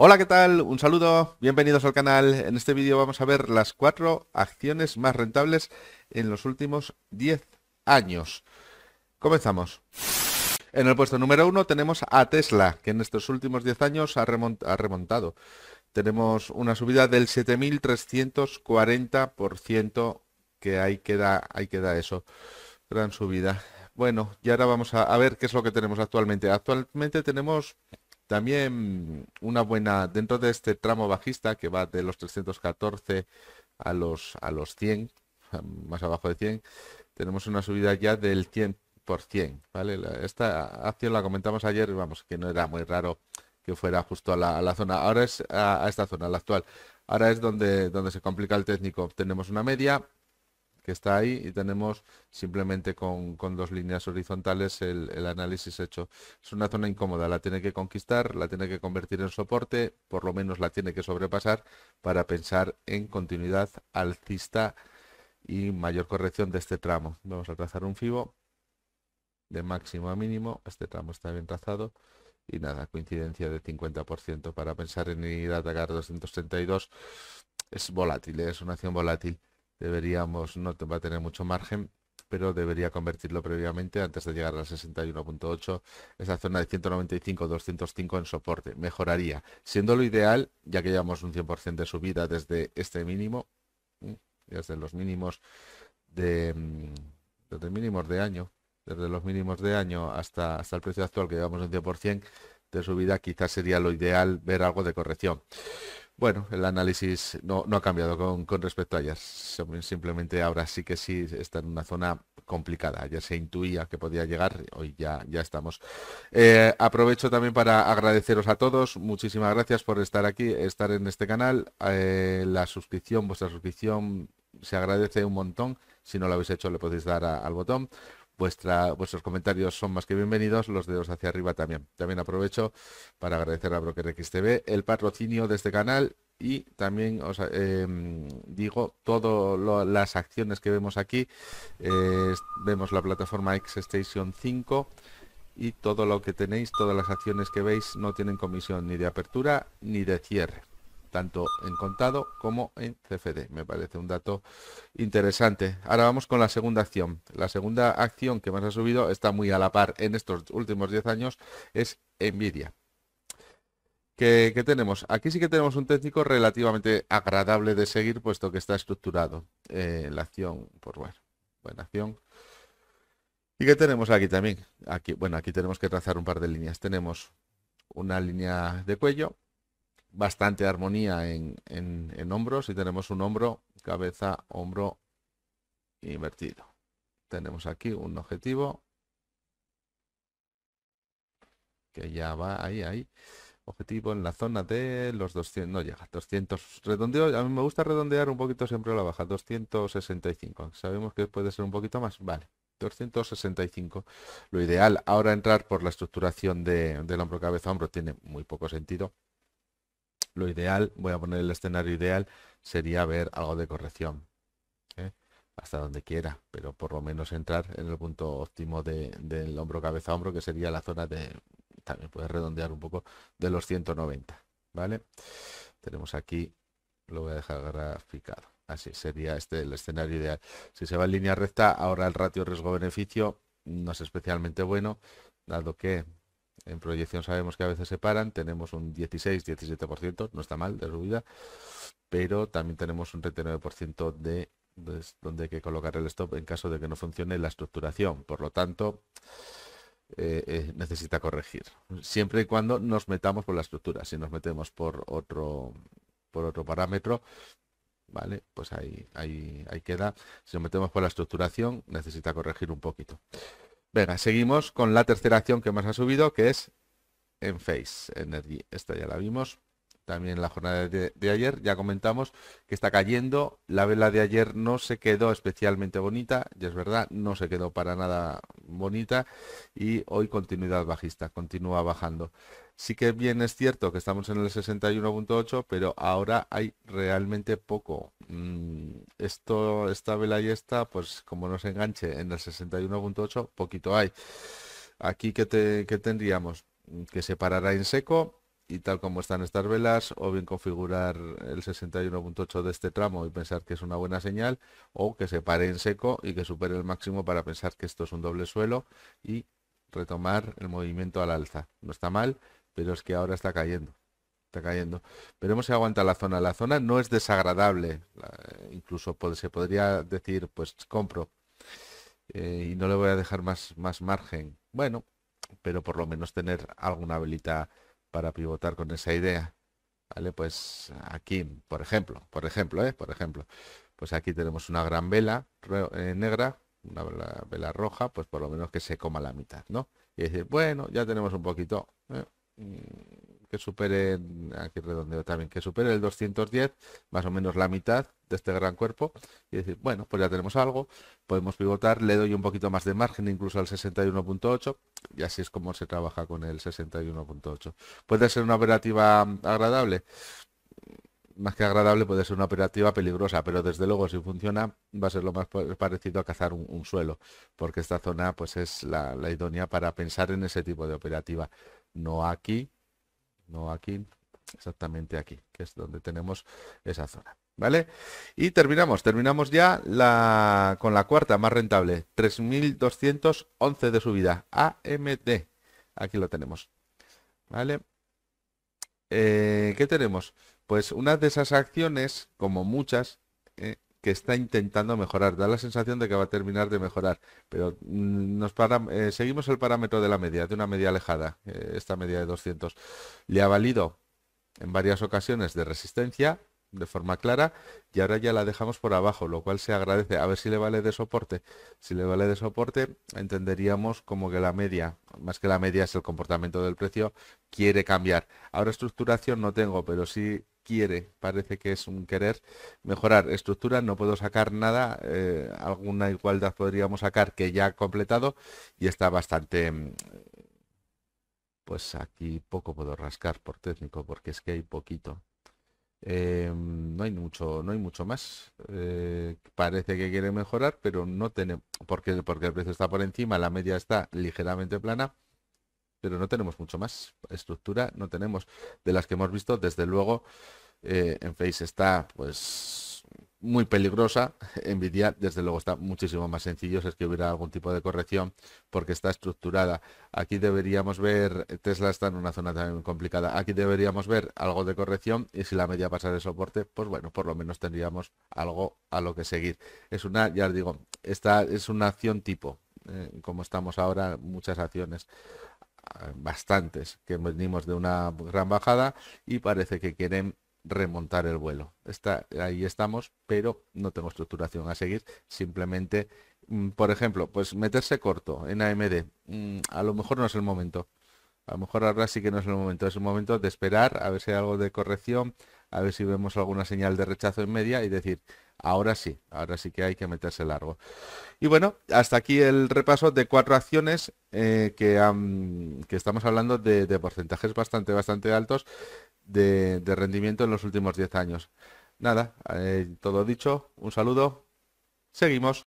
Hola, ¿qué tal? Un saludo, bienvenidos al canal. En este vídeo vamos a ver las cuatro acciones más rentables en los últimos 10 años. Comenzamos. En el puesto número uno tenemos a Tesla, que en estos últimos 10 años ha, remontado. Tenemos una subida del 7.340%, que ahí queda, ahí eso. Gran subida. Bueno, y ahora vamos a ver qué es lo que tenemos actualmente. Actualmente tenemos también una buena, dentro de este tramo bajista que va de los 314 a los, a los 100, más abajo de 100, tenemos una subida ya del 100%, ¿vale? Esta acción la comentamos ayer, vamos, que no era muy raro que fuera justo a la, zona, ahora es a, esta zona, la actual. Ahora es donde, donde se complica el técnico. Tenemos una media, que está ahí y tenemos simplemente con, dos líneas horizontales el, análisis hecho. Es una zona incómoda, la tiene que conquistar, la tiene que convertir en soporte, por lo menos la tiene que sobrepasar para pensar en continuidad alcista y mayor corrección de este tramo. Vamos a trazar un FIBO de máximo a mínimo, este tramo está bien trazado y nada, coincidencia de 50% para pensar en ir a atacar 232 es volátil, ¿eh? es una acción volátil deberíamos, no va a tener mucho margen, pero debería convertirlo previamente antes de llegar a 61.8, esa zona de 195-205 en soporte. Mejoraría, siendo lo ideal, ya que llevamos un 100% de subida desde este mínimo, desde los mínimos de mm, mínimos de año, desde los mínimos de año hasta, hasta el precio actual que llevamos un 100% de subida, quizás sería lo ideal ver algo de corrección. Bueno, el análisis no, ha cambiado con, respecto a ayer. Simplemente ahora sí que sí está en una zona complicada. Ya se intuía que podía llegar, hoy ya, ya estamos. Eh, aprovecho también para agradeceros a todos. Muchísimas gracias por estar aquí, estar en este canal. Eh, la suscripción, vuestra suscripción se agradece un montón. Si no lo habéis hecho, le podéis dar al botón vuestros comentarios son más que bienvenidos, los dedos hacia arriba también. También aprovecho para agradecer a BrokerXTV el patrocinio de este canal y también os em, digo todas las acciones que vemos aquí. vemos la plataforma XStation 5 y todo lo que tenéis, todas las acciones que veis no tienen comisión ni de apertura ni de cierre tanto en contado como en CFD. Me parece un dato interesante. Ahora vamos con la segunda acción. La segunda acción que más ha subido está muy a la par en estos últimos 10 años es Nvidia. que tenemos? Aquí sí que tenemos un técnico relativamente agradable de seguir, puesto que está estructurado. Eh, la acción, por bueno, buena acción. ¿Y que tenemos aquí también? Aquí, bueno, aquí tenemos que trazar un par de líneas. Tenemos una línea de cuello, bastante armonía en, en, hombros y tenemos un hombro, cabeza, hombro invertido. Tenemos aquí un objetivo que ya va ahí, ahí. Objetivo en la zona de los 200, no llega, 200 redondeo. A mí me gusta redondear un poquito siempre a la baja, 265. Sabemos que puede ser un poquito más, vale. 265. Lo ideal ahora entrar por la estructuración del hombro cabeza hombro tiene muy poco sentido lo ideal, voy a poner el escenario ideal, sería ver algo de corrección. ¿eh? Hasta donde quiera, pero por lo menos entrar en el punto óptimo del hombro cabeza a hombro, que sería la zona de, también puedes redondear un poco, de los 190. ¿Vale? Tenemos aquí, lo voy a dejar graficado. Así sería este el escenario ideal. Si se va en línea recta, ahora el ratio riesgo-beneficio no es especialmente bueno, dado que en proyección sabemos que a veces se paran, tenemos un 16-17%, no está mal de subida, pero también tenemos un 39% de pues, donde hay que colocar el stop en caso de que no funcione la estructuración. Por lo tanto, eh, eh, necesita corregir. Siempre y cuando nos metamos por la estructura. Si nos metemos por otro por otro parámetro, ¿vale? Pues ahí, ahí, ahí queda. Si nos metemos por la estructuración, necesita corregir un poquito. Venga, seguimos con la tercera acción que más ha subido, que es en Face Energy. Esta ya la vimos. También en la jornada de, de, ayer ya comentamos que está cayendo. La vela de ayer no se quedó especialmente bonita, y es verdad, no se quedó para nada bonita. Y hoy continuidad bajista, continúa bajando. Sí que bien es cierto que estamos en el 61.8, pero ahora hay realmente poco. Mm, esto, esta vela y esta, pues como nos enganche en el 61.8, poquito hay. Aquí mm, que, tendríamos, que tendríamos que en seco y tal como están estas velas, o bien configurar el 61.8 de este tramo y pensar que es una buena señal, o que se pare en seco y que supere el máximo para pensar que esto es un doble suelo y retomar el movimiento al alza. No está mal, pero es que ahora está cayendo. Está cayendo. Veremos si aguanta la zona. La zona no es desagradable. incluso se podría decir, pues compro. Eh, y no le voy a dejar más, más margen. Bueno, pero por lo menos tener alguna velita para pivotar con esa idea. ¿Vale? Pues aquí, por ejemplo, por ejemplo, ¿eh? Por ejemplo. Pues aquí tenemos una gran vela eh, negra, una vela, roja, pues por lo menos que se coma la mitad, ¿no? Y decir, bueno, ya tenemos un poquito. ¿eh? que supere, aquí redondeo también, que supere el 210, más o menos la mitad de este gran cuerpo, y decir, bueno, pues ya tenemos algo, podemos pivotar, le doy un poquito más de margen, incluso al 61.8, y así es como se trabaja con el 61.8. ¿Puede ser una operativa agradable? Más que agradable puede ser una operativa peligrosa, pero desde luego si funciona va a ser lo más parecido a cazar un, suelo, porque esta zona pues es la, la idónea para pensar en ese tipo de operativa no aquí, no aquí, exactamente aquí, que es donde tenemos esa zona. ¿Vale? Y terminamos, terminamos ya la, con la cuarta más rentable, 3.211 de subida, AMD. Aquí lo tenemos. ¿Vale? Eh, ¿Qué tenemos? Pues una de esas acciones, como muchas, eh, que está intentando mejorar. Da la sensación de que va a terminar de mejorar. Pero mm, nos eh, seguimos el parámetro de la media, de una media alejada, eh, esta media de 200. Le ha valido en varias ocasiones de resistencia, de forma clara y ahora ya la dejamos por abajo, lo cual se agradece. A ver si le vale de soporte. Si le vale de soporte, entenderíamos como que la media, más que la media es el comportamiento del precio, quiere cambiar. Ahora estructuración no tengo, pero sí quiere, parece que es un querer mejorar estructura, no puedo sacar nada, eh, alguna igualdad podríamos sacar que ya ha completado y está bastante mm, pues aquí poco puedo rascar por técnico porque es que hay poquito. Eh, no hay mucho, no hay mucho más. Eh, parece que quiere mejorar, pero no tiene porque, porque el precio está por encima, la media está ligeramente plana, pero no tenemos mucho más. Estructura no tenemos. De las que hemos visto, desde luego, eh, en Face está pues muy peligrosa. envidia desde luego, está muchísimo más sencillo si es que hubiera algún tipo de corrección porque está estructurada. Aquí deberíamos ver, Tesla está en una zona también complicada, aquí deberíamos ver algo de corrección y si la media pasa de soporte, pues bueno, por lo menos tendríamos algo a lo que seguir. Es una, ya os digo, esta es una acción tipo, eh, como estamos ahora, muchas acciones ah, bastantes que venimos de una gran bajada y parece que quieren remontar el vuelo. Está, ahí estamos, pero no tengo estructuración a seguir. Simplemente, mm, por ejemplo, pues meterse corto en AMD. Mm, a lo mejor no es el momento. A lo mejor ahora sí que no es el momento. Es el momento de esperar a ver si hay algo de corrección, a ver si vemos alguna señal de rechazo en media y decir, ahora sí, ahora sí que hay que meterse largo. Y bueno, hasta aquí el repaso de cuatro acciones eh, que, que, estamos hablando de, de, porcentajes bastante, bastante altos de, rendimiento en los últimos 10 años. Nada, eh, todo dicho, un saludo, seguimos.